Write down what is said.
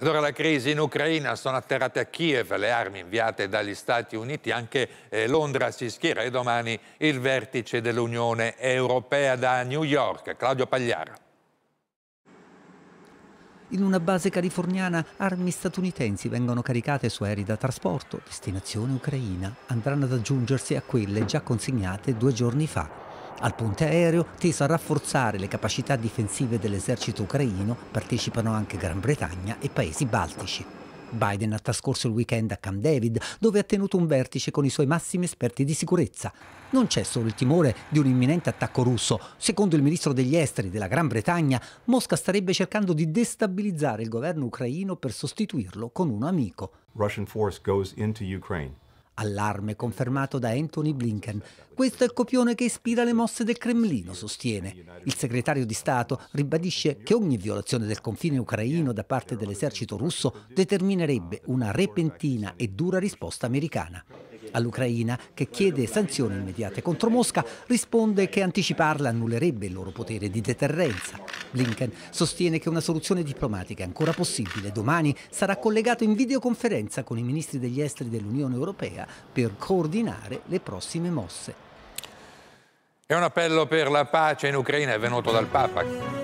Allora la crisi in Ucraina, sono atterrate a Kiev le armi inviate dagli Stati Uniti, anche eh, Londra si schiera e domani il vertice dell'Unione Europea da New York. Claudio Pagliara. In una base californiana armi statunitensi vengono caricate su aerei da trasporto, destinazione ucraina, andranno ad aggiungersi a quelle già consegnate due giorni fa al ponte aereo, teso a rafforzare le capacità difensive dell'esercito ucraino, partecipano anche Gran Bretagna e paesi baltici. Biden ha trascorso il weekend a Camp David, dove ha tenuto un vertice con i suoi massimi esperti di sicurezza. Non c'è solo il timore di un imminente attacco russo. Secondo il ministro degli esteri della Gran Bretagna, Mosca starebbe cercando di destabilizzare il governo ucraino per sostituirlo con un amico. Russian force goes into Ukraine. Allarme confermato da Anthony Blinken. Questo è il copione che ispira le mosse del Cremlino, sostiene. Il segretario di Stato ribadisce che ogni violazione del confine ucraino da parte dell'esercito russo determinerebbe una repentina e dura risposta americana. All'Ucraina, che chiede sanzioni immediate contro Mosca, risponde che anticiparla annullerebbe il loro potere di deterrenza. Blinken sostiene che una soluzione diplomatica è ancora possibile. Domani sarà collegato in videoconferenza con i ministri degli esteri dell'Unione Europea per coordinare le prossime mosse. È un appello per la pace in Ucraina, è venuto dal Papa.